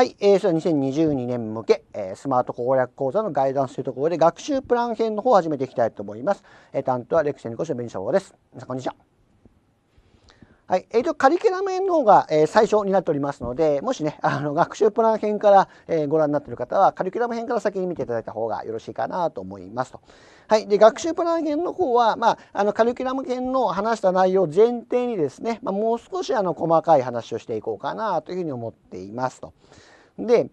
はい、えー、それは2022年向け、えー、スマート攻略講座のガイダンスというところで学習プラン編の方を始めていきたいと思います。えー、担当はレクセンコシのベニシャです。皆さんこんにちは。はい、えーと、とカリキュラム編の方が、えー、最初になっておりますので、もしね、あの学習プラン編から、えー、ご覧になっている方は、カリキュラム編から先に見ていただいた方がよろしいかなと思いますと。はい、で学習プラン編の方は、まあ、あのカリキュラム編の話した内容を前提にですね、まあ、もう少しあの細かい話をしていこうかなというふうに思っていますと。で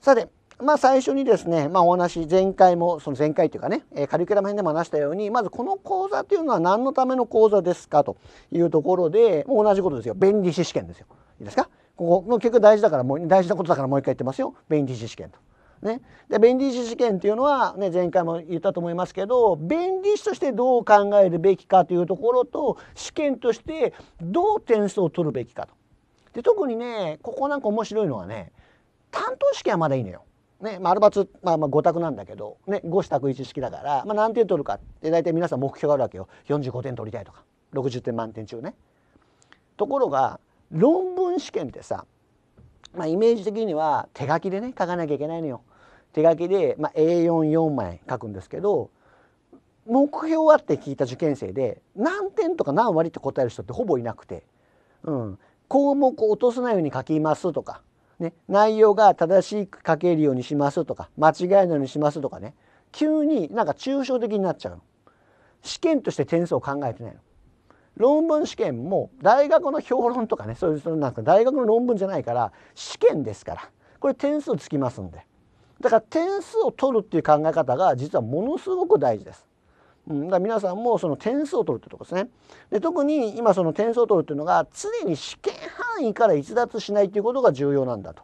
さてまあ最初にですね、まあ、お話前回もその前回というかねカリキュラム編でも話したようにまずこの講座というのは何のための講座ですかというところでもう同じことですよ便利士試験ですよ。いいですかここ結局大事だからもう大事なことだからもう一回言ってますよ便利士試験と。ね、で便利士試験っていうのは、ね、前回も言ったと思いますけど便利士としてどう考えるべきかというところと試験としてどう点数を取るべきかと。で特にねここなんか面白いのはね担当式はまだいいのよ。ね、まあ、アルバツ、まあ、まあ5択なんだけど、ね、5支択1式だから、まあ、何点取るかって大体皆さん目標があるわけよ45点取りたいとか60点満点中ね。ところが論文試験ってさ、まあ、イメージ的には手書きでね書かなきゃいけないのよ。手書きで、まあ、A44 枚書くんですけど目標はって聞いた受験生で何点とか何割って答える人ってほぼいなくて、うん、項目を落とさないように書きますとかね、内容が正しく書けるようにしますとか間違いないようにしますとかね急になんか抽象的になっちゃうの。試験として点数を考えてないの。論文試験も大学の評論とかねそういうそのなんか大学の論文じゃないから試験ですからこれ点数つきますんでだから点数を取るっていう考え方が実はものすごく大事です。うん、だから皆さんもその点数を取るってとこですね。で特に今その点数を取るっていうのが常に試験範囲から逸脱しないっていうことが重要なんだと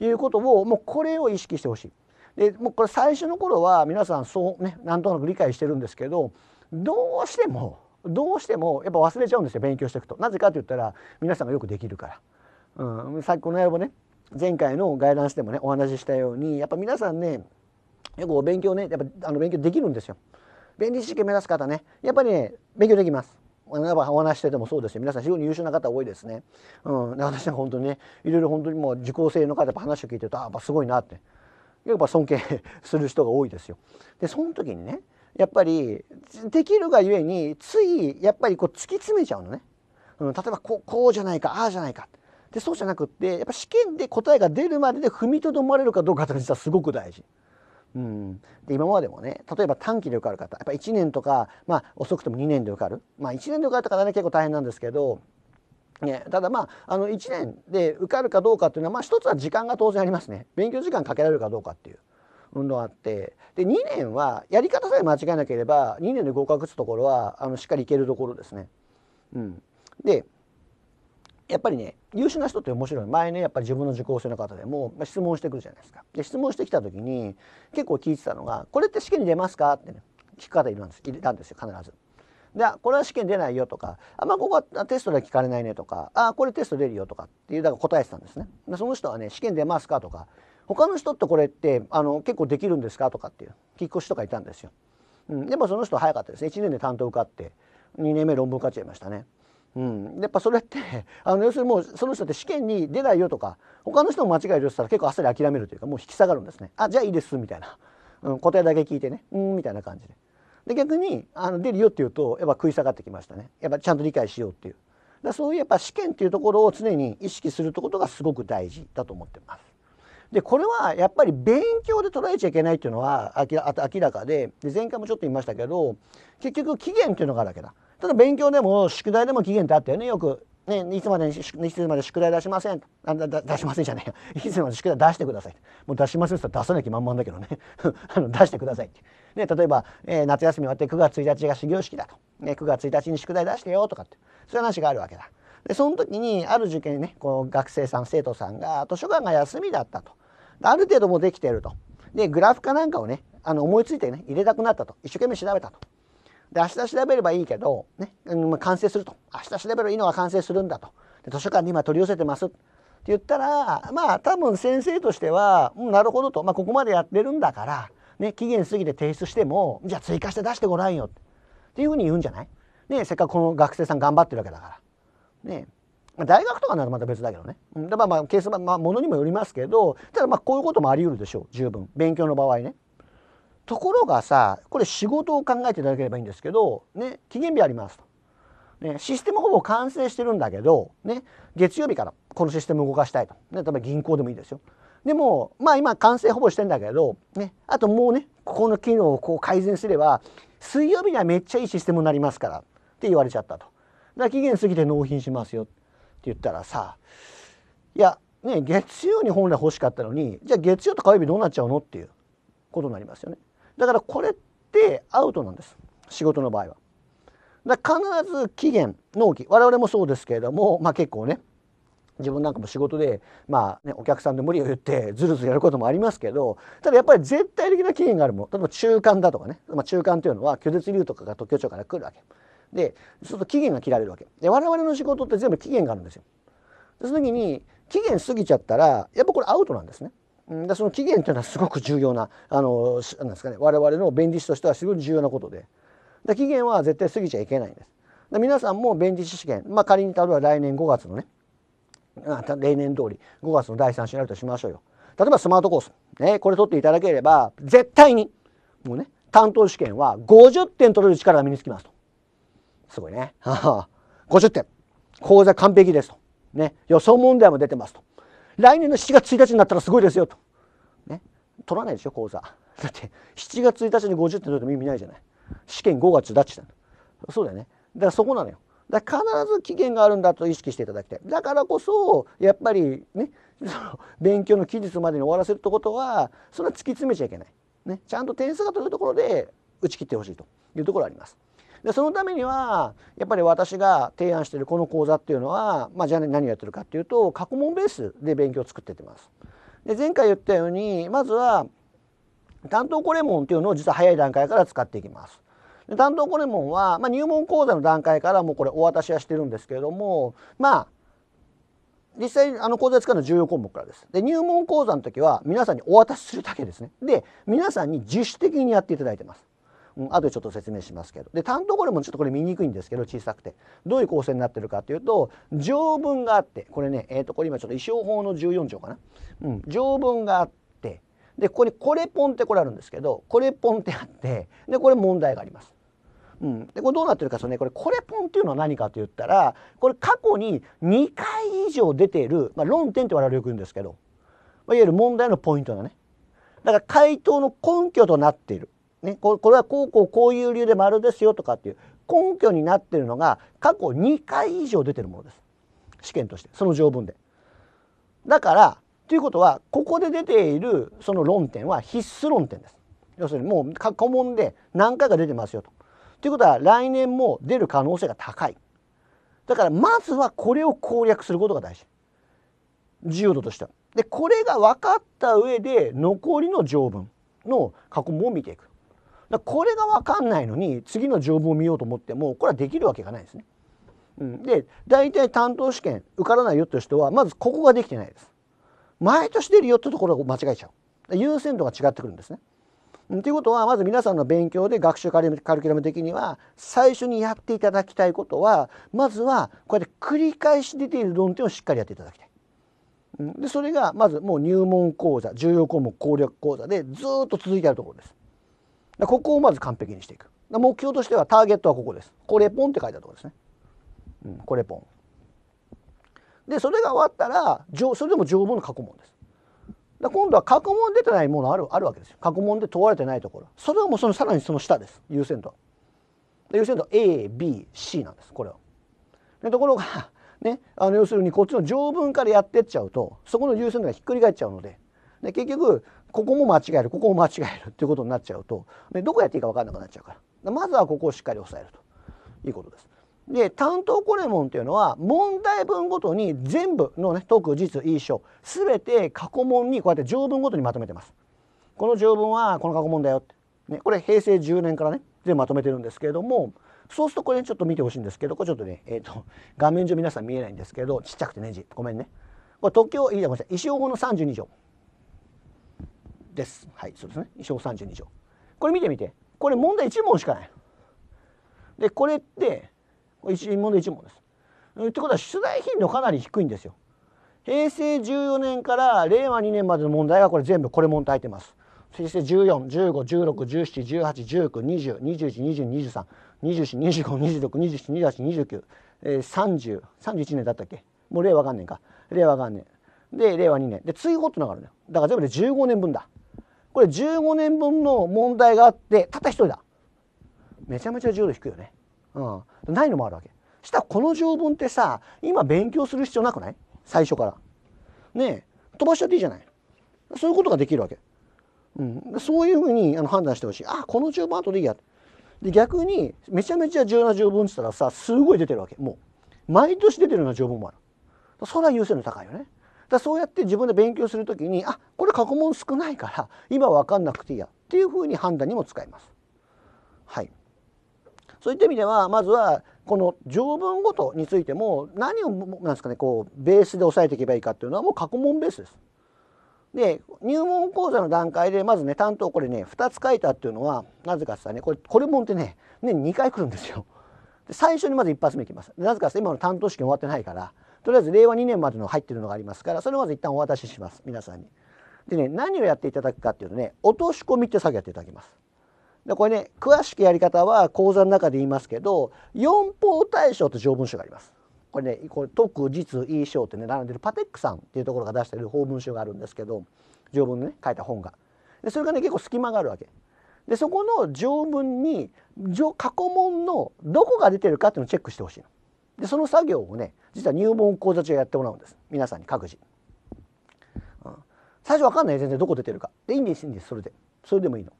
いうことをもうこれを意識してほしい。でもうこれ最初の頃は皆さんそうねなんとなく理解してるんですけどどうしてもどうしてもやっぱ忘れちゃうんですよ勉強していくと。なぜかって言ったら皆さんがよくできるから。うん、さっきこの野郎ね前回のガイダンスでもねお話ししたようにやっぱ皆さんねよくお勉強ねやっぱあの勉強できるんですよ。弁理士試験目指す方ねやっぱりね勉強できますお話しててもそうですし皆さん非常に優秀な方多いですね、うん、私は本当にねいろいろ本当にもう受講生の方やっぱ話を聞いてるとあやっぱすごいなってやっぱ尊敬 する人が多いですよ。でその時にねやっぱりできるがゆえについやっぱりこう突き詰めちゃうのね、うん、例えばこうこうじゃないかああじゃないかでそうじゃなくってやっぱ試験で答えが出るまでで踏みとどまれるかどうかって実はすごく大事。うん、で今までもね例えば短期で受かる方やっぱ1年とか、まあ、遅くても2年で受かる、まあ、1年で受かった方ね結構大変なんですけど、ね、ただまああの1年で受かるかどうかっていうのは、まあ、一つは時間が当然ありますね勉強時間かけられるかどうかっていう。運動があってで2年はやり方さえ間違えなければ2年で合格打つところはあのしっかりいけるところですね。うん、でやっぱりね優秀な人って面白い前ねやっぱり自分の受講生の方でも、質問してくるじゃないですかで質問してきた時に結構聞いてたのが「これって試験に出ますか?」って、ね、聞く方いるんですいたんですよ必ず。でこれは試験出ないよとかあまあ、ここはテストでは聞かれないねとかあこれテスト出るよとかっていうだから答えてたんですねでその人はね試験出ますかとか他の人ってこれってあの結構できるんですかとかっていう引っ越しとかいたんですよ、うん、でもその人は早かったですね1年で担当受かって2年目論文受かっちゃいましたねうん、やっぱそれって あの要するにもうその人って試験に出ないよとか他の人も間違えるよって言ったら結構あっさり諦めるというかもう引き下がるんですねあじゃあいいですみたいな、うん、答えだけ聞いてねうんみたいな感じでで逆にあの出るよっていうとやっぱ食い下がってきましたねやっぱちゃんと理解しようっていうだそういうやっぱ試験っていうところを常に意識するってことがすごく大事だと思ってます。でこれはやっぱり勉強で捉えちゃいけないっていうのは明らかでで前回もちょっと言いましたけど結局期限っていうのがあるわけだ。ただ勉強でも宿題でも期限ってあったよねよくね、いつまでにいつまで宿題出しませんあだ出しませんじゃねえよ いつまで宿題出してくださいもう出しませんって出さなきゃ満々だけどね あの出してくださいって、ね、例えば、えー、夏休み終わって9月1日が始業式だと、ね、9月1日に宿題出してよとかってそういう話があるわけだでその時にある受験ねこう学生さん生徒さんが図書館が休みだったとある程度もできているとでグラフかなんかをねあの思いついてね入れたくなったと一生懸命調べたとで明日調べればいいけど、ね、完成すると明日調べるいいのが完成するんだとで図書館に今取り寄せてますって言ったらまあ多分先生としては、うん、なるほどと、まあ、ここまでやってるんだから、ね、期限過ぎて提出してもじゃあ追加して出してごらんよっていうふうに言うんじゃない、ね、せっかくこの学生さん頑張ってるわけだから。ね大学とかならまた別だけどね。だからまあケースまあものにもよりますけどただまあこういうこともあり得るでしょう十分勉強の場合ね。ところがさこれ仕事を考えていただければいいんですけど、ね、期限日ありますと。ね、システムほぼ完成してるんだけど、ね、月曜日からこのシステム動かしたいと、ね、例えば銀行でもいいですよ。でもまあ今完成ほぼしてんだけど、ね、あともうねここの機能をこう改善すれば水曜日にはめっちゃいいシステムになりますからって言われちゃったと。だから期限過ぎて納品しますよって言ったらさいやね月曜に本来欲しかったのにじゃあ月曜と火曜日どうなっちゃうのっていうことになりますよね。だからこれってアウトなんです仕事の場合は。だ必ず期限納期我々もそうですけれども、まあ、結構ね自分なんかも仕事で、まあね、お客さんで無理を言ってずるずるやることもありますけどただやっぱり絶対的な期限があるもの例えば中間だとかね、まあ、中間というのは拒絶理由とかが特許庁から来るわけでそうすると期限が切られるわけで我々の仕事って全部期限があるんですよ。でその時に期限過ぎちゃったらやっぱこれアウトなんですね。でその期限というのはすごく重要なあのなんですか、ね、我々の弁理士としてはすごく重要なことでで期限は絶対過ぎちゃいけないんです。で皆さんも弁理士試験、まあ、仮に例えば来年5月のね例年通り5月の第3試になるとしましょうよ。例えばスマートコース、ね、これ取っていただければ絶対にもうね担当試験は50点取れる力が身につきますと。すごいね。50点。講座完璧ですと。ね、予想問題も出てますと。来年の7月1日になったらすごいですよと。ね。取らないでしょ、講座。だって、7月1日に50点取れても意味ないじゃない。試験5月だっちだ。そうだよね。だからそこなのよ。だから必ず期限があるんだと意識していただきたい。だからこそ、やっぱりね、その勉強の期日までに終わらせるってことは、そんな突き詰めちゃいけない。ね、ちゃんと点数が取れるところで打ち切ってほしいというところあります。でそのためにはやっぱり私が提案しているこの講座っていうのは、まあ、じゃあ何をやってるかっていうと過去問ベースで勉強を作ってってます。で前回言ったようにまずは担当コレモンっていうのを実は早い段階から使っていきます。で担当コレモンは、まあ、入門講座の段階からもうこれお渡しはしてるんですけれどもまあ実際あの講座使うのは重要項目からです。で入門講座の時は皆さんにお渡しするだけですね。で皆さんに自主的にやっていただいてます。うん、後でちょっと説明しますけどで単独これもちょっとこれ見にくいんですけど小さくてどういう構成になってるかというと条文があってこれねえっ、ー、とこれ今ちょっと衣装法の14条かな、うん、条文があってでここにこれポンってこれあるんですけどこれポンってあってでこれ問題があります。うん、でこれどうなってるかそねこれコレポンっていうのは何かと言ったらこれ過去に2回以上出ている、まあ、論点って我々よく言うんですけど、まあ、いわゆる問題のポイントだねだから回答の根拠となっているね、これはこうこうこういう理由で丸ですよとかっていう根拠になってるのが過去2回以上出てるものです試験としてその条文で。だからということはここで出ているその論点は必須論点です。要するにもう過去問で何回か出てますよと。ということは来年も出る可能性が高い。だからまずはこれを攻略することが大事。重要度としては。でこれが分かった上で残りの条文の過去問を見ていく。だこれが分かんないのに次の条文を見ようと思ってもこれはできるわけがないですね。うん、で大体担当試験受からないよって人はまずここができてないです。毎年出るよってところを間違えちゃう。優先度が違ってくるんですね。ということはまず皆さんの勉強で学習カリカリキュラム的には最初にやっていただきたいことはまずはこうやって繰り返し出ている論点をしっかりやっていただきたい。でそれがまずもう入門講座重要項目攻略講座でずっと続いてあるところです。ここをまず完璧にしていく目標としてはターゲットはここですこれポンって書いたところですね、うん、これポンでそれが終わったらそれでも条文の過去問です今度は過去問出てないものあるあるわけですよ過去問で問われてないところそれはもうそのさらにその下です優先度は優先度 ABC なんですこれはでところがねあの要するにこっちの条文からやってっちゃうとそこの優先度がひっくり返っちゃうのでで結局ここも間違えるここも間違えるっていうことになっちゃうとでどこやっていいか分かんなくなっちゃうからまずはここをしっかり押さえるということです。で担当コレモンっていうのは問題文ごとに全部のね特実意書全て過去問にこうやって条文ごとにまとめてます。この条文はこの過去問だよって、ね、これ平成10年からね全部まとめてるんですけれどもそうするとこれ、ね、ちょっと見てほしいんですけどこれちょっとね、えーと、画面上皆さん見えないんですけどちっちゃくてねじ、ごめんねこれ特許いいじゃごめんね、石用法の32条。です。はい、そうですね。小32条。これ見てみて。これ問題1問しかない。で、これって、これ問題1問です。ってことは出題頻度かなり低いんですよ。平成14年から令和2年までの問題がこれ全部これ問題入ってます。平成14、15、16、17、18、19、20、21、22、23、24、25、26、27、28、29、えー、30、31年だったっけもう令和元年か。令和元年。で、令和2年。で、追放ってのがあるのだよ。だから全部で15年分だ。これ15年分の問題があってたった1人だめちゃめちゃ重度低いよね、うん、ないのもあるわけしたらこの条文ってさ今勉強する必要なくない最初からねえ飛ばしちゃっていいじゃないそういうことができるわけ、うん、そういうふうにあの判断してほしいあこの条文後でいいやで逆にめちゃめちゃ重要な条文って言ったらさすごい出てるわけもう毎年出てるような条文もあるそれは優先度高いよねだそうやって自分で勉強するときにあれ過去問少ないから今分かんなくていいやっていうふうに判断にも使えます。はい、そういった意味ではまずはこの条文ごとについても何をなんですかねこうベースで押さえていけばいいかっていうのはもう過去問ベースです。で入門講座の段階でまずね担当これね2つ書いたっていうのはなぜかってねこれこれもんってね年、ね、2回来るんですよ。で最初にまず一発目いきます。なぜかって今の担当試験終わってないからとりあえず令和2年までの入ってるのがありますからそれをまず一旦お渡しします皆さんに。でね、何をやっていただくかっていうとね、落とし込みって作業やっていただきます。で、これね、詳しくやり方は講座の中で言いますけど、四方対称と条文書があります。これね、これ特、実、意、章ってね、並んでるパテックさんっていうところが出してる法文書があるんですけど、条文のね、書いた本が。で、それがね、結構隙間があるわけ。で、そこの条文に、過去問のどこが出てるかっていうのをチェックしてほしいの。で、その作業をね、実は入門講座中やってもらうんです。皆さんに各自。最初分かんない全然どこ出てるかでいいんですいいんですそれでそれでもいいの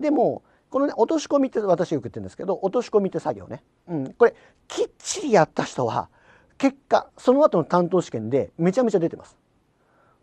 でもこのね落とし込みって私よく言ってるんですけど落とし込みって作業ね、うん、これきっちりやった人は結果その後の担当試験でめちゃめちゃ出てます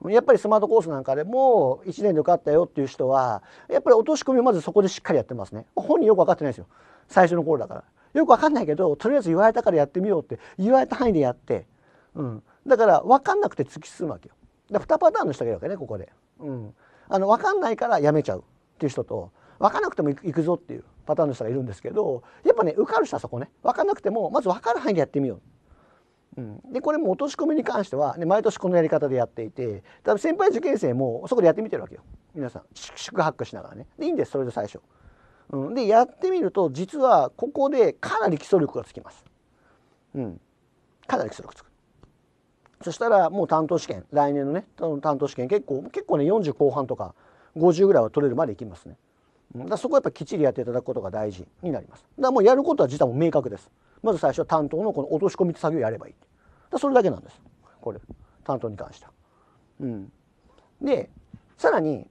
やっぱりスマートコースなんかでも1年で受かったよっていう人はやっぱり落とし込みをまずそこでしっかりやってますね本人よく分かってないですよ最初の頃だからよく分かんないけどとりあえず言われたからやってみようって言われた範囲でやって、うん、だから分かんなくて突き進むわけよで2パターンの人がいるわけねここで、うん、あの分かんないからやめちゃうっていう人と分かなくても行くぞっていうパターンの人がいるんですけどやっぱね受かる人はそこね分かんなくてもまず分かる範囲でやってみよう。うん、でこれも落とし込みに関しては、ね、毎年このやり方でやっていて多分先輩受験生もそこでやってみてるわけよ皆さん宿泊しながらねでいいんですそれで最初、うん、でやってみると実はここでかなり基礎力がつきます、うん、かなり基礎力つくそしたらもう担当試験来年のね担当試験結構結構ね40後半とか50ぐらいは取れるまでいきますね。だそこはやっぱきっちりやっていただくことが大事になります。だもうやることは実はもう明確です。まず最初は担当のこの落とし込みって作業をやればいい。だそれだけなんです。これ担当に関しては。うん、でさらに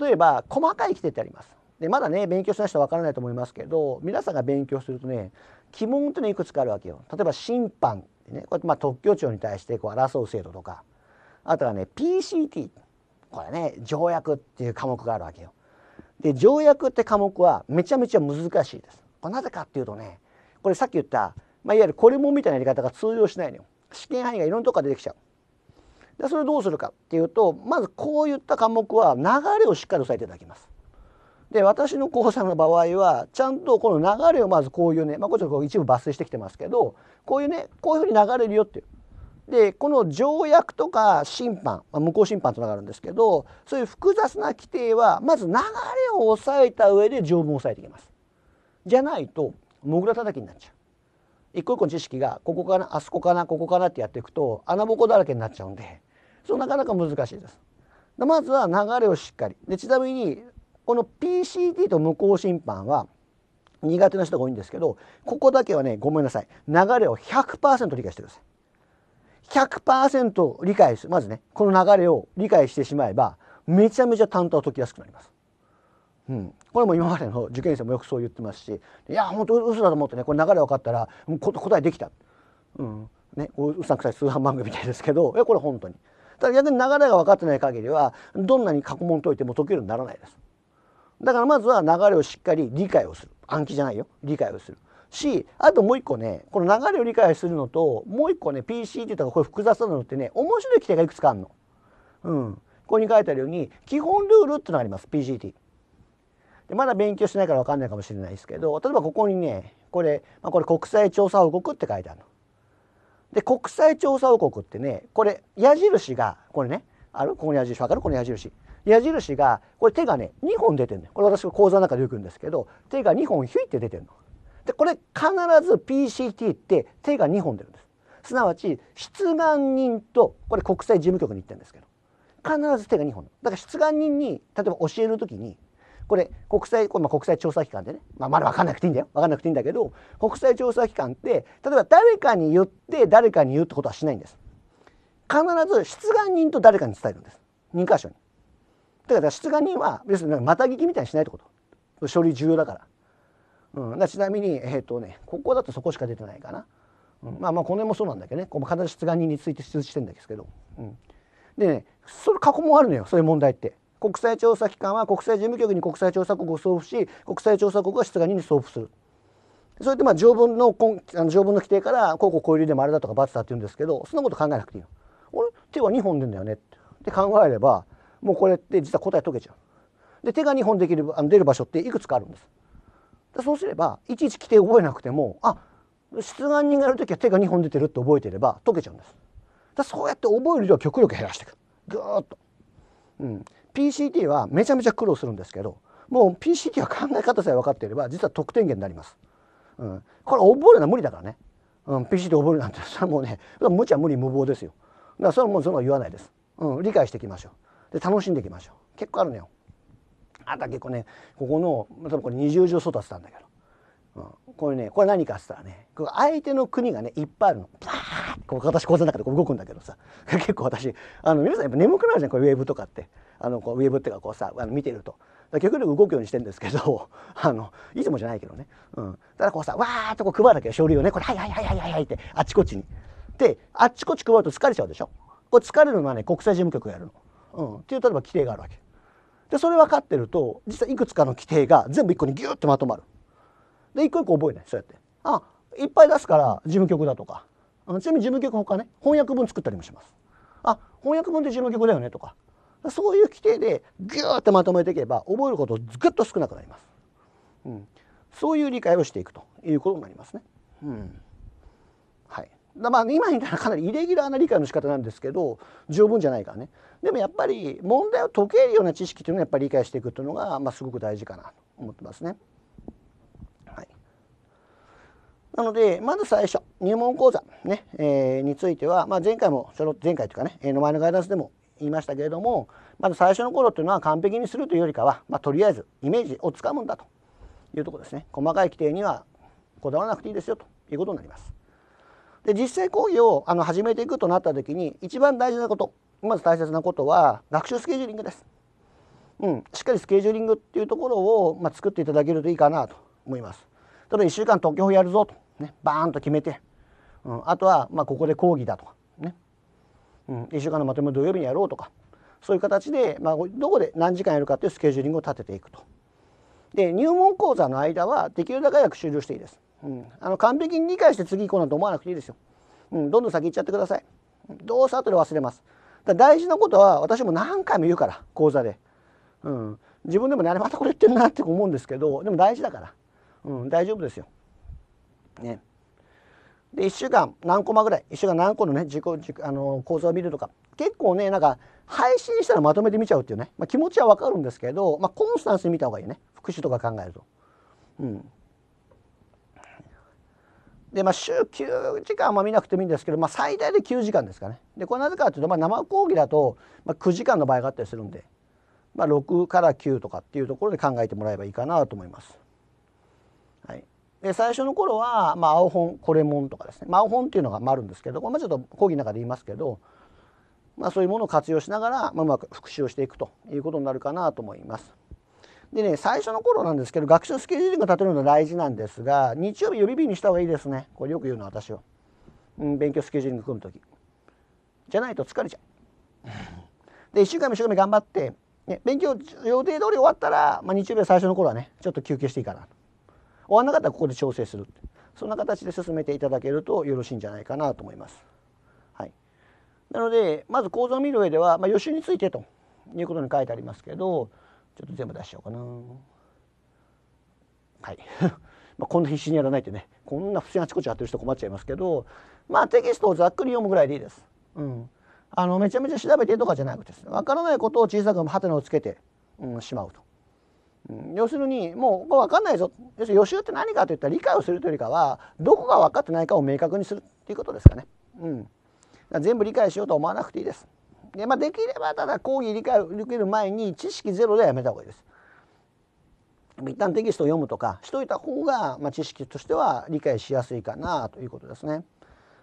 例えば細かい規定ってあります。でまだね勉強しない人は分からないと思いますけど皆さんが勉強するとね鬼門ってねいくつかあるわけよ。例えば審判ってねこうやってまあ特許庁に対してこう争う制度とかあとはね PCT これね条約っていう科目があるわけよ。で条約って科目はめちゃめちゃ難しいです。これなぜかっていうとねこれさっき言った、まあ、いわゆるこれもみたいなやり方が通用しないのよ。試験範囲がいろんなとこから出てきちゃう。でそれどうするかっていうとまずこういった科目は流れをしっかり押さえていただきます。で私の講座の場合はちゃんとこの流れをまずこういうね、まあ、こちらこう一部抜粋してきてますけどこういうねこういうふうに流れるよっていう。でこの条約とか審判、まあ、無効審判とながるんですけどそういう複雑な規定はまず流れを抑えた上で条文を抑えていきます。じゃないともぐらたきになっちゃう。一個一個の知識がここかなあそこかなここかなってやっていくと穴ぼこだらけになっちゃうんでそうなかなか難しいです。まずは流れをしっかりでちなみにこの PCT と無効審判は苦手な人が多いんですけどここだけはねごめんなさい流れを100%理解してください。100%理解するまずねこの流れを理解してしまえばめちゃめちゃ担当解きやすくなります。うん、これも今までの受験生もよくそう言ってますしいや本当嘘だと思ってねこれ流れ分かったら答えできた、うんね、うさんくさい通販番組みたいですけどえこれ本当に。ただ逆に流れが分かってない限りはどんなに過去問解いても解けるようにならないです。だからまずは流れをしっかり理解をする暗記じゃないよ理解をするしあともう一個ねこの流れを理解するのともう一個ね PC って言うのこれ複雑なのってね面白い規定がいくつかあるの。うん、ここに書いてあるように基本ルールっていうのがあります p c t でまだ勉強しないから分かんないかもしれないですけど例えばここにねこれ,、まあ、これ国際調査報告って書いてあるの。で国際調査報告ってねこれ矢印がこれねあるこの矢印分かるこの矢印矢印がこれ手がね2本出てるのこれ私が講座の中で行くんですけど手が2本ひゅいって出てるの。でこれ必ず PCT って手が2本出るんです。すなわち出願人とこれ国際事務局に行っるんですけど必ず手が2本だから出願人に例えば教える時にこれ国際これまあ国際調査機関でね、まあ、まだ分かんなくていいんだよ分かんなくていいんだけど国際調査機関って例えば誰かに言って誰かに言うってことはしないんです。必ず出願人と誰かに伝えるんです2箇所に。だから出願人は要するにまた聞きみたいにしないってこと書類重要だから,、うん、だちなみにえっ、ー、とねここだとそこしか出てないかな、うん、まあまあこの辺もそうなんだけどねこの必ず出願人について出してるんですけど、うん、でねそれ過去もあるのよそういう問題って。国際調査機関は国際事務局に国際調査国を送付し国際調査国は出願人に送付するそれでまあ条文のあの条文の規定からこうこうこうでもあれだとか罰だって言うんですけどそんなこと考えなくていいの俺手は2本でんだよねって考えればもうこれって実は答え解けちゃう。で手が2本できるあの出る場所っていくつかあるんです。でそうすればいちいち規定覚えなくてもあ出願人がやる時は手が2本出てるって覚えてれば解けちゃうんです。だそうやって覚える量を極力減らしていくぐーっと、うん、PCT はめちゃめちゃ苦労するんですけどもう PCT は考え方さえ分かっていれば実は得点源になります。うん、これ覚えるのは無理だからね、うん、PCT 覚えるなんてそれはもうね無茶無理無謀ですよ。だからそれはもうその言わないです。うん、理解していきましょう。で楽しんでいきましょう結構あるのよあとは結構ねここの例えばこれ二重城外ってたんだけど、うん、これねこれ何かっつったらね相手の国がねいっぱいあるのバーッて私口座の中でこう動くんだけどさ 結構私あの皆さんやっぱ眠くなるじゃんこれウェーブとかってあのこうウェーブっていうかこうさあの見てると。極力動くようにしてるんですけど あのいつもじゃないけどね、うん、ただこうさわーっとこう配るだけ書類をねこれはいはいはいはいはい、はい、ってあっちこっちに。であっちこっち配ると疲れちゃうでしょこれ疲れるのはね国際事務局がやるの。うん、っていう例えば規定があるわけ。でそれ分かってると実はいくつかの規定が全部一個にギュッてまとまる。で一個一個覚えないそうやって。あいっぱい出すから事務局だとかちなみに事務局ほかね翻訳文作ったりもします。あ翻訳文って事務局だよねとかそういう規定でギューってまとめていけば覚えることずっと少なくなります。うん、そういう理解をしていくということになりますね。うんまあ、今みたいなかなりイレギュラーな理解の仕方なんですけど十分じゃないからねでもやっぱり問題を解けるような知識というのをやっぱり理解していくというのが、まあ、すごく大事かなと思ってますね。はい、なのでまず最初入門講座ね、ねえー、については、まあ、前回もちょろ前回というかね、えー、の前のガイダンスでも言いましたけれどもまず最初の頃というのは完璧にするというよりかは、まあ、とりあえずイメージをつかむんだというところですね細かい規定にはこだわらなくていいですよということになります。で実践講義をあの始めていくとなった時に一番大事なことまず大切なことは学習スケジューリングです、うん、しっかりスケジューリングっていうところを、まあ、作っていただけるといいかなと思います例えば1週間東京法やるぞと、ね、バーンと決めて、うん、あとは、まあ、ここで講義だとかね、うん、1週間のまとめ土曜日にやろうとかそういう形で、まあ、どこで何時間やるかっていうスケジューリングを立てていくとで入門講座の間はできるだけ早く終了していいですうん、あの完璧に理解して次行こうなんて思わなくていいですよ、うん、どんどん先行っちゃってくださいどうせ後で忘れますだ大事なことは私も何回も言うから講座で、うん、自分でもねあれまたこれ言ってるなって思うんですけどでも大事だから、うん、大丈夫ですよねで1週間何コマぐらい1週間何個のね自己あの講座を見るとか結構ねなんか配信したらまとめて見ちゃうっていうね、まあ、気持ちはわかるんですけど、まあ、コンスタンスに見た方がいいね復習とか考えると。うん、でまあ、週9時間は見なくてもいいんですけど、まあ、最大で9時間ですかねでこれなぜかというと、まあ、生講義だと、まあ、9時間の場合があったりするんで、まあ、6から9とかっていうところで考えてもらえばいいかなと思います。はい、で最初の頃は、まあ、青本これもんとかですね、まあ、青本っていうのがあるんですけどこれもちょっと講義の中で言いますけど、まあ、そういうものを活用しながら、まあ、うまく復習をしていくということになるかなと思います。でね最初の頃なんですけど学習スケジューリングを立てるのが大事なんですが日曜日予備日にした方がいいですねこれよく言うの私は、うん、勉強スケジューリング組む時じゃないと疲れちゃうで1週間も1週間も頑張って、ね、勉強予定通り終わったら、まあ、日曜日は最初の頃はねちょっと休憩していいかな終わらなかったらここで調整するそんな形で進めていただけるとよろしいんじゃないかなと思います。はい、なのでまず構造を見る上では、まあ、予習についてということに書いてありますけどちょっと全部出しちゃおうかなはい まあこんな必死にやらないってねこんな不にあちこちやってる人困っちゃいますけどまあテキストをざっくり読むぐらいでいいです。うん、あのめちゃめちゃ調べてとかじゃなくてですね分からないことを小さくハテナをつけて、うん、しまうと。うん、要するにもうこ分かんないぞ要するに予習って何かといったら理解をするというよりかはどこが分かってないかを明確にするっていうことですかね。うん、全部理解しようと思わなくていいです。で,、まあ、できればただ講義理解を受ける前に知識ゼロではやめた方がいいです。一旦テキストを読むとかしといた方が、まあ、知識としては理解しやすいかなということですね。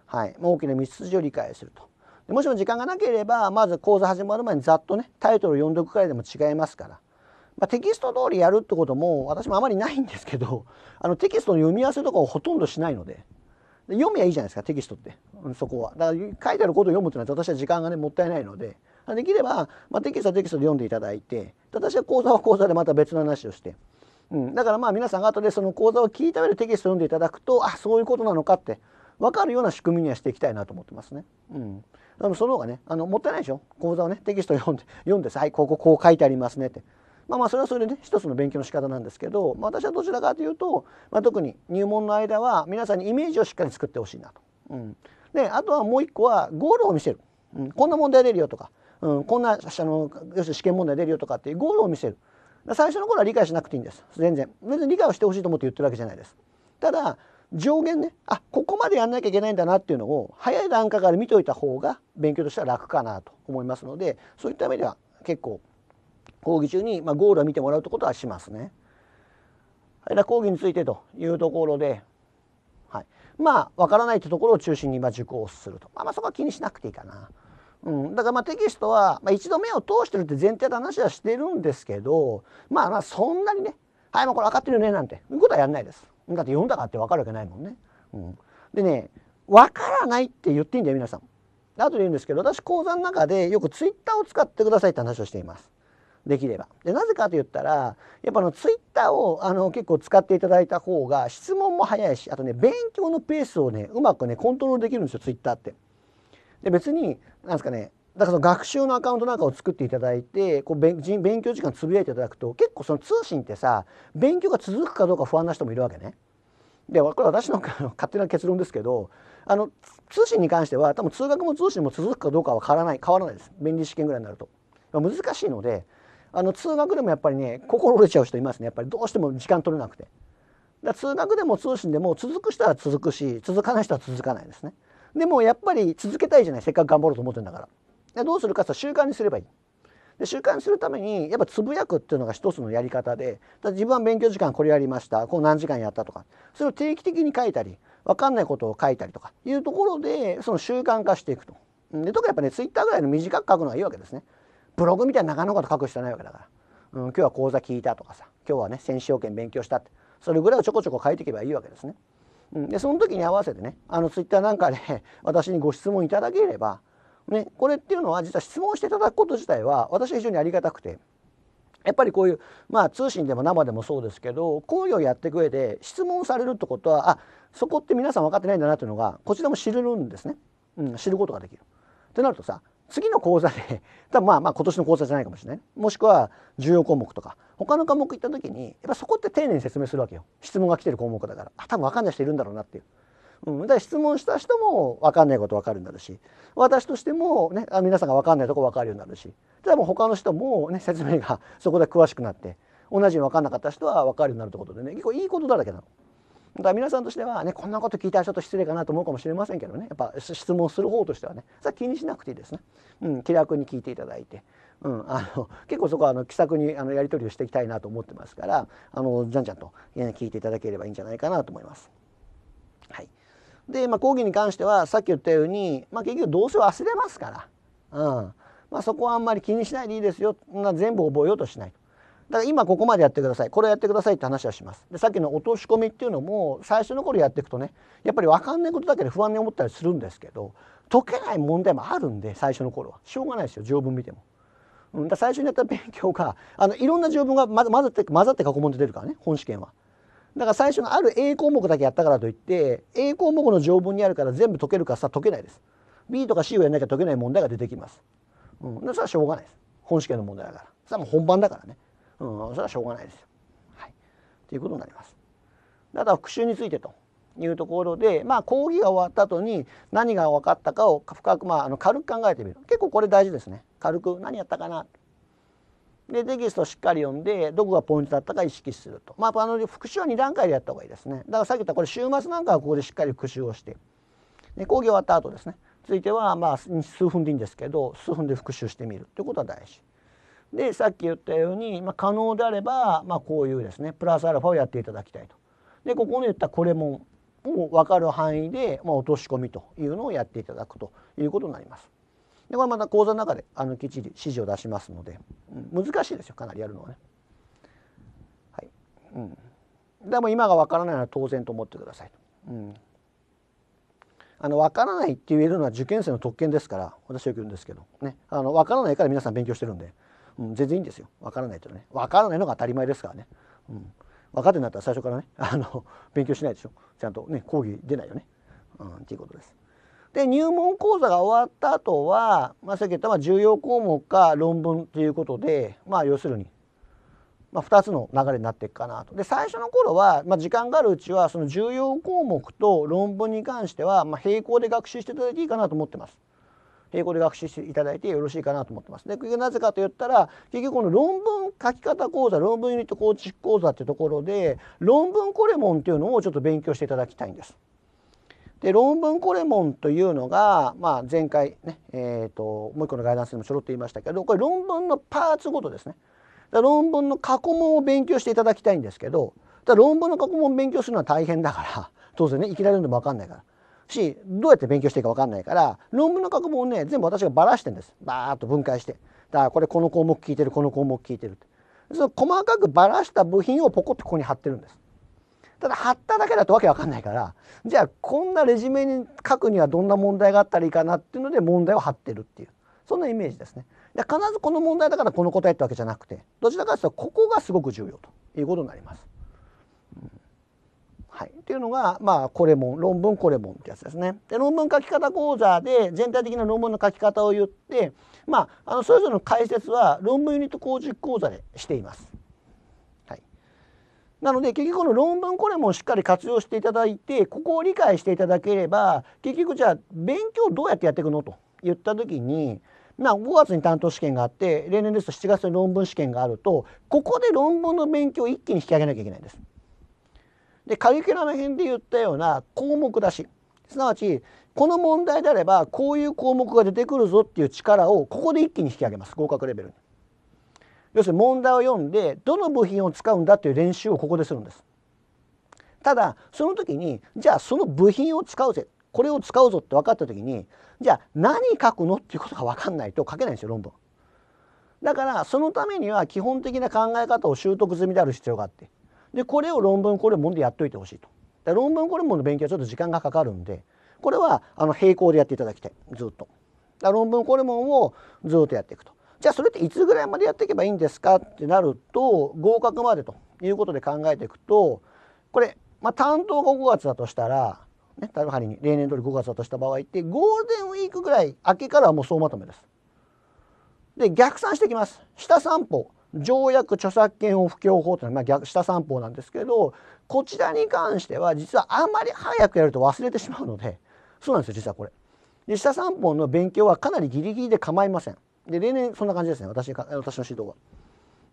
はい、大きな道筋を理解すると。でもしも時間がなければまず講座始まる前にざっとねタイトル読んどくくらいでも違いますから、まあ、テキスト通りやるってことも私もあまりないんですけどあのテキストの読み合わせとかをほとんどしないので読めばいいじゃないですかテキストって、そこはだから書いてあることを読むっていうのは私は時間がねもったいないのでできれば、まあ、テキストはテキストで読んでいただいて私は講座は講座でまた別の話をして、うん、だからまあ皆さん後でその講座を聞いた上でテキストを読んでいただくとあそういうことなのかって分かるような仕組みにはしていきたいなと思ってますね。うん、その方がねあのもったいないでしょ講座をねテキスト読んで読んでさ「はいこここう書いてありますね」ってまあ、まあそれはそれで一つの勉強の仕方なんですけど、まあ、私はどちらかというと、まあ、特に入門の間は皆さんにイメージをしっかり作ってほしいなと。うん、であとはもう一個はゴールを見せる、うん、こんな問題出るよとか、うん、こんなあの要するに試験問題出るよとかっていうゴールを見せる最初の頃は理解しなくていいんです全然別に理解をしてほしいと思って言ってるわけじゃないですただ上限ねあここまでやんなきゃいけないんだなっていうのを早い段階から見ておいた方が勉強としては楽かなと思いますのでそういった意味では結構講義中に、まあ、ゴールを見てもらうってことはしますね。はい、講義についてというところで、はい、まあ分からないとてところを中心に今受講すると、まあ、まあそこは気にしなくていいかな。うん、だからまあテキストは、まあ、一度目を通してるって前提の話はしてるんですけど、まあ、まあそんなにね「はいもうこれ分かってるよね」なんていうことはやんないです。だって読んだかって分かるわけないもんね。うん、でね分からないって言っていいんだよ皆さん。後で言うんですけど私講座の中でよくツイッターを使ってくださいって話をしています。できれば。でなぜかと言ったらやっぱあのツイッターをあの結構使っていただいた方が質問も早いしあとね勉強のペースをねうまくねコントロールできるんですよツイッターって。で別になんですかねだからその学習のアカウントなんかを作っていただいてこう勉強時間つぶやいていただくと結構その通信ってさ勉強が続くかどうか不安な人もいるわけね。でこれ私の勝手な結論ですけどあの通信に関しては多分通学も通信も続くかどうかは変わらない変わらないです便利試験ぐらいになると。難しいのであの通学でもやっぱりね心折れちゃう人いますねやっぱりどうしても時間取れなくてだ通学でも通信でも続く人は続くし続かない人は続かないですねでもやっぱり続けたいじゃないせっかく頑張ろうと思ってるんだからでどうするかさ習慣にすればいいで習慣にするためにやっぱつぶやくっていうのが一つのやり方で自分は勉強時間これやりましたこう何時間やったとかそれを定期的に書いたり分かんないことを書いたりとかいうところでその習慣化していくと。で特にやっぱねツイッターぐらいの短く書くのがいいわけですね。ブログみたいなのこと書く必要ないわけだから、うん、今日は講座聞いたとかさ今日はね選手要件勉強したってそれぐらいをちょこちょこ書いていけばいいわけですね。うん、でその時に合わせてねあのツイッターなんかで 私にご質問いただければ、ね、これっていうのは実は質問していただくこと自体は私は非常にありがたくてやっぱりこういう、まあ、通信でも生でもそうですけど講義をやっていく上で質問されるってことはあそこって皆さん分かってないんだなっていうのがこちらも知れるんですね、うん、知ることができる。ってなるとさ次の講座で 多分まあまあ今年の講座じゃないかもしれないもしくは重要項目とか他の科目行った時にやっぱそこって丁寧に説明するわけよ質問が来てる項目だからあ多分分かんない人いるんだろうなっていう。うん、だから質問した人も分かんないこと分かるんだろうし私としても、ね、あ皆さんが分かんないとこ分かるようになるしもう他の人も、ね、説明がそこで詳しくなって同じに分かんなかった人は分かるようになるってことでね結構いいことだらけなの。だ皆さんとしてはねこんなこと聞いたらちょっと失礼かなと思うかもしれませんけどねやっぱ質問する方としてはねそれは気にしなくていいですね、うん、気楽に聞いていただいて、うん、あの 結構そこはあの気さくにあのやり取りをしていきたいなと思ってますからあのじゃんじゃんと、聞いていただければいいんじゃないかなと思います。はいで、まあ、講義に関してはさっき言ったように、まあ、結局どうせ忘れますから、うんまあ、そこはあんまり気にしないでいいですよ全部覚えようとしないと。だから今ここまでやってくださいこれやってくださいって話はしますでさっきの落とし込みっていうのも最初の頃やっていくとねやっぱり分かんないことだけで不安に思ったりするんですけど解けない問題もあるんで最初の頃はしょうがないですよ条文見ても。うん、だ最初にやった勉強があのいろんな条文が混ざって混ざって過去問で出るからね本試験は。だから最初のある A 項目だけやったからといって A 項目の条文にあるから全部解けるかさ解けないです。B とか C をやらなきゃ解けない問題が出てきます。うん、それはしょうがないです。本試験の問題だから。それはもう本番だからね。うん、それはしょうがないですよ。はい、ということになります。あとは復習についてというところで、まあ、講義が終わった後に何が分かったかを深く、まあ、あの軽く考えてみる結構これ大事ですね軽く何やったかなでテキストをしっかり読んでどこがポイントだったか意識すると、まあ、あの復習は2段階でやった方がいいですねだからさっき言ったこれ週末なんかはここでしっかり復習をしてで講義終わった後ですねついてはまあ数分でいいんですけど数分で復習してみるということは大事。でさっき言ったように、まあ、可能であれば、まあ、こういうですねプラスアルファをやっていただきたいと。でここに言ったこれももう分かる範囲で、まあ、落とし込みというのをやっていただくということになります。でこれまた講座の中であのきっちり指示を出しますので、うん、難しいですよかなりやるのはね。はいうん、でも今が分からないのは当然と思ってください。うんあの分からないって言えるのは受験生の特権ですから私よく言うんですけどねあの分からないから皆さん勉強してるんでうん、全然いいんですよ分からないとね分からないのが当たり前ですからね、うん、分かってんだったら最初からね あの勉強しないでしょちゃんとね講義出ないよね、うん、っていうことです。で入門講座が終わった後は、まあ、さっき言ったまあ重要項目か論文ということで、まあ、要するに、まあ、2つの流れになっていくかなと。で最初の頃は、まあ、時間があるうちはその重要項目と論文に関しては、まあ、並行で学習していただいていいかなと思ってます。英語で学習していただいてよろしいかなと思ってますで、これがなぜかと言ったら結局この論文書き方講座論文ユニット構築講座っていうところで論文コレモンっていうのをちょっと勉強していただきたいんです。で論文コレモンというのが、まあ、前回ね、えーと、もう一個のガイダンスでもちょろっと言いましたけどこれ論文のパーツごとですね。論文の過去問を勉強していただきたいんですけどだ論文の過去問を勉強するのは大変だから当然ねいきなり読んでも分かんないからしどうやって勉強していいか分かんないから論文の過去問ね全部私がばらしてんですバーッと分解してだからこれこの項目聞いてるこの項目聞いてるってその細かくばらした部品をポコッとここに貼ってるんですただ貼っただけだとわけわかんないからじゃあこんなレジュメに書くにはどんな問題があったらいいかなっていうので問題を貼ってるっていうそんなイメージですねで必ずこの問題だからこの答えってわけじゃなくてどちらかというとここがすごく重要ということになりますはい、っていうのが、まあ、これも論文これもってやつですね。で論文書き方講座で全体的な論文の書き方を言って、まあ、あのそれぞれの解説は論文ユニット構築講座でしています。はい、なので結局この論文これもしっかり活用していただいてここを理解していただければ結局じゃあ勉強どうやってやっていくのと言った時にな5月に担当試験があって例年ですと7月に論文試験があるとここで論文の勉強を一気に引き上げなきゃいけないんです。でカリキュラム編で言ったような項目出しすなわちこの問題であればこういう項目が出てくるぞっていう力をここで一気に引き上げます合格レベルに。要するに問題を読んでどの部品を使うんだっていう練習をここでするんです。ただその時にじゃあその部品を使うぜこれを使うぞって分かった時にじゃあ何書くのっていうことが分かんないと書けないんですよ論文。だからそのためには基本的な考え方を習得済みである必要があってでこれを論文これんでやっといてほしいと。で論文これ問の勉強はちょっと時間がかかるんでこれはあの並行でやっていただきたいずっと。で論文これ問をずっとやっていくと。じゃあそれっていつぐらいまでやっていけばいいんですかってなると合格までということで考えていくとこれ、まあ、担当が5月だとしたら、ね、例えばに例年通り5月だとした場合ってゴールデンウィークぐらい明けからはもう総まとめです。で逆算していきます。下3歩条約著作権を不況法というのは、まあ、逆下三法なんですけどこちらに関しては実はあんまり早くやると忘れてしまうのでそうなんですよ実はこれ。で下三法の勉強はかなりギリギリで構いません。で例年そんな感じですね私私の指導は。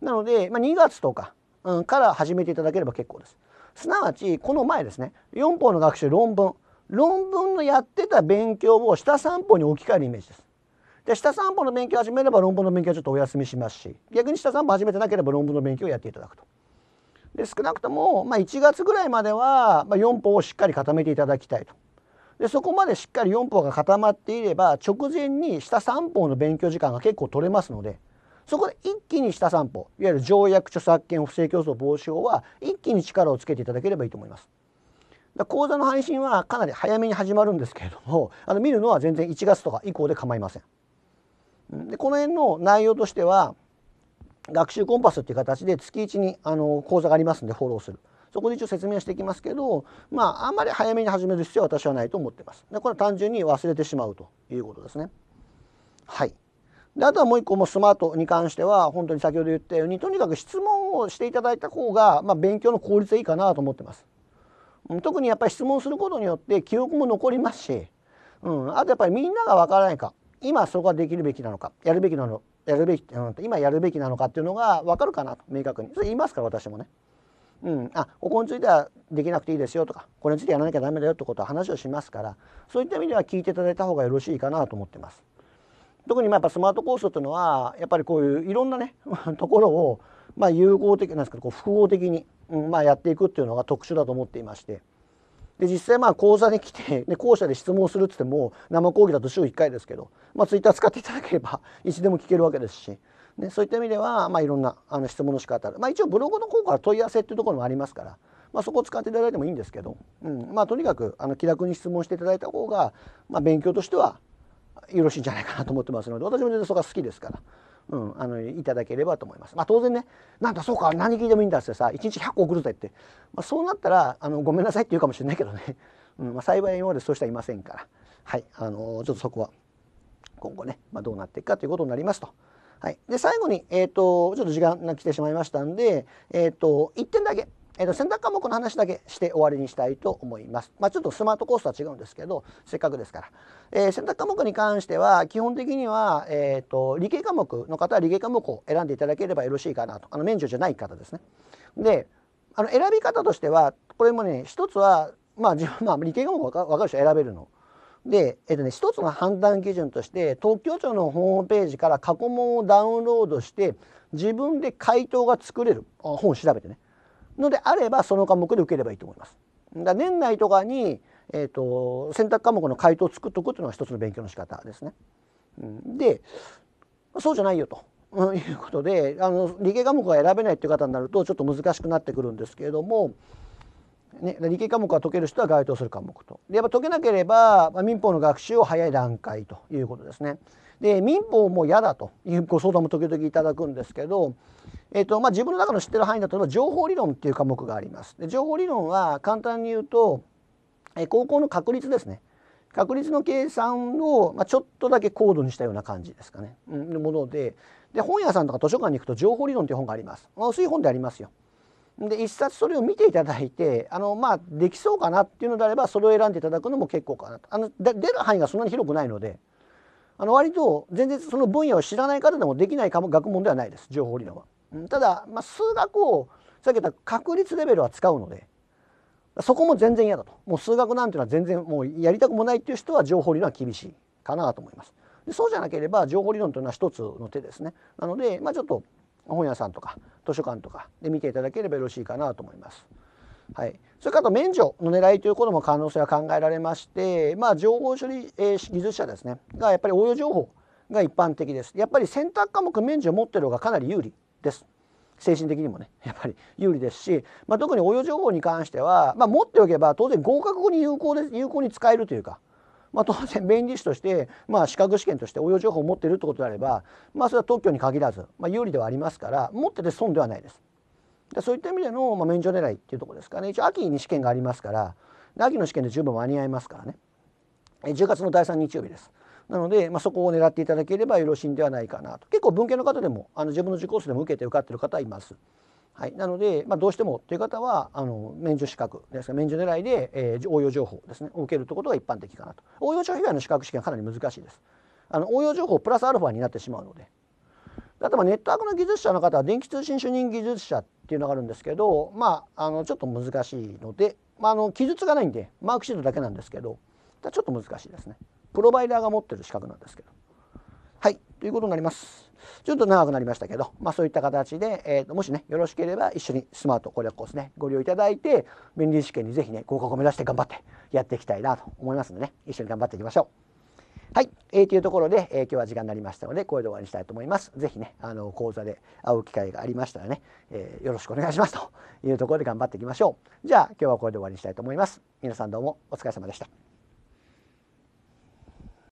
なので、まあ、2月とか、うん、から始めていただければ結構です。すなわちこの前ですね4法の学習論文論文のやってた勉強を下3法に置き換えるイメージです。で下3本の勉強を始めれば論文の勉強はちょっとお休みしますし逆に下3本始めてなければ論文の勉強をやっていただくと。で少なくとも、まあ、1月ぐらいまでは、まあ、4歩をしっかり固めていただきたいと。でそこまでしっかり4歩が固まっていれば直前に下3歩の勉強時間が結構取れますのでそこで一気に下3歩いわゆる条約著作権不正競争防止法は一気に力をつけていただければいいと思います。だ講座の配信はかなり早めに始まるんですけれどもあの見るのは全然1月とか以降で構いません。でこの辺の内容としては学習コンパスっていう形で月1にあの講座がありますんでフォローする。そこで一応説明していきますけど、まあ、あんまり早めに始める必要は私はないと思ってます。でこれは単純に忘れてしまうということですね。はい。であとはもう一個もスマートに関しては本当に先ほど言ったようにとにかく質問をしていただいた方が、まあ、勉強の効率はいいかなと思ってます。特にやっぱり質問することによって記憶も残りますし、うん、あとやっぱりみんながわからないか今そこができるべきなのかやるべきなのやるべき、うん、今やるべきなのかっていうのが分かるかなと明確にそれ言いますから私もね。うん、あここについてはできなくていいですよとかこれについてやらなきゃダメだよってことは話をしますからそういった意味では聞いていただいた方がよろしいかなと思ってます。特にまあやっぱスマートコースというのはやっぱりこういういろんなね ところをまあ、融合的なんですけどこう複合的に、うんまあ、やっていくっていうのが特殊だと思っていましてで実際まあ講座に来て、ね、校舎で質問するっつっても生講義だと週1回ですけど、まあ、ツイッター使っていただければいつでも聞けるわけですし、ね、そういった意味では、まあ、いろんなあの質問の仕方、まあ、一応ブログの方から問い合わせっていうところもありますから、まあ、そこを使っていただいてもいいんですけど、うんまあ、とにかくあの気楽に質問していただいた方が、まあ、勉強としてはよろしいんじゃないかなと思ってますので私も全然そこが好きですから。うん、あのいただければと思います。まあ、当然ねなんだそうか何聞いてもいいんだってさ1日100個送るぜって、まあ、そうなったらあのごめんなさいって言うかもしれないけどね、うんまあ、幸い今までそうしたいませんからはいあのちょっとそこは今後ね、まあ、どうなっていくかということになりますと。はい、で最後に、えーと、ちょっと時間が来てしまいましたんで、えーと、と1点だけえー、と選択科目の話だけして終わりにしたいと思います。まあ、ちょっとスマートコースとは違うんですけどせっかくですから、えー、選択科目に関しては基本的には、えー、と理系科目の方は理系科目を選んでいただければよろしいかなとあの免除じゃない方ですね。であの選び方としてはこれもね一つは、まあ、自分まあ理系科目分かる人選べるの。で、えっとね、一つの判断基準として東京庁のホームページから過去問をダウンロードして自分で回答が作れる本を調べてねのであればその科目で受ければいいと思います。だ年内とかに、えーと、選択科目の回答を作っとくというのが一つの勉強の仕方ですね。でそうじゃないよと。いうことであの理系科目が選べないっていう方になるとちょっと難しくなってくるんですけれども、ね、理系科目が解ける人は該当する科目とでやっぱ解けなければ、ま民法の学習を早い段階ということですね。で民法も嫌だというご相談も時々いただくんですけど、えーとまあ、自分の中の知ってる範囲だと情報理論っていう科目があります。で情報理論は簡単に言うと、えー、高校の確率ですね。確率の計算を、まあ、ちょっとだけ高度にしたような感じですかね、うん、のものでで本屋さんとか図書館に行くと情報理論ていう本があります薄い本でありますよ。で一冊それを見ていただいてあの、まあ、できそうかなっていうのであればそれを選んでいただくのも結構かなとあの出る範囲がそんなに広くないのであの割と全然その分野を知らない方でもできない学問ではないです情報理論は。ただ、まあ、数学を避けた確率レベルは使うのでそこも全然嫌だともう数学なんていうのは全然もうやりたくもないっていう人は情報理論は厳しいかなと思います。でそうじゃなければ情報理論というのは一つの手ですね。なので、まあ、ちょっと本屋さんとか図書館とかで見ていただければよろしいかなと思います。はい、それからと免除の狙いということも可能性は考えられまして、まあ、情報処理、えー、技術者ですねがやっぱり応用情報が一般的ですやっぱり選択科目免除を持ってる方がかなり有利です精神的にもね やっぱり有利ですし、まあ、特に応用情報に関しては、まあ、持っておけば当然合格後に有効で有効に使えるというか、まあ、当然弁理士として、まあ、資格試験として応用情報を持っているってことであれば、まあ、それは特許に限らず、まあ、有利ではありますから持ってて損ではないです。でそういった意味での、まあ、免除狙いっていうとこですかね一応秋に試験がありますから秋の試験で十分間に合いますからね10月の第3日曜日ですなので、まあ、そこを狙っていただければよろしいんではないかなと結構文系の方でもあの自分の受講生でも受けて受かってる方います。はい、なので、まあ、どうしてもという方はあの免除資格ですか免除狙いで、えー、応用情報ですねを受けるということが一般的かなと応用情報以外の資格試験はかなり難しいですあの応用情報プラスアルファになってしまうので例えばネットワークの技術者の方は電気通信主任技術者っていうのがあるんですけど、まあ、あのちょっと難しいので、まあ、あの記述がないんでマークシートだけなんですけどちょっと難しいですね。プロバイダーが持ってる資格なんですけど。はいということになります。ちょっと長くなりましたけど、まあ、そういった形で、えー、ともしねよろしければ一緒にスマート攻略コースねご利用いただいて便利試験に是非ね合格を目指して頑張ってやっていきたいなと思いますんでね一緒に頑張っていきましょう。はい、えー、というところで、えー、今日は時間になりましたので、これで終わりにしたいと思います。ぜひね、あの、講座で会う機会がありましたらね、えー、よろしくお願いしますというところで頑張っていきましょう。じゃあ、今日はこれで終わりにしたいと思います。皆さんどうもお疲れ様でした。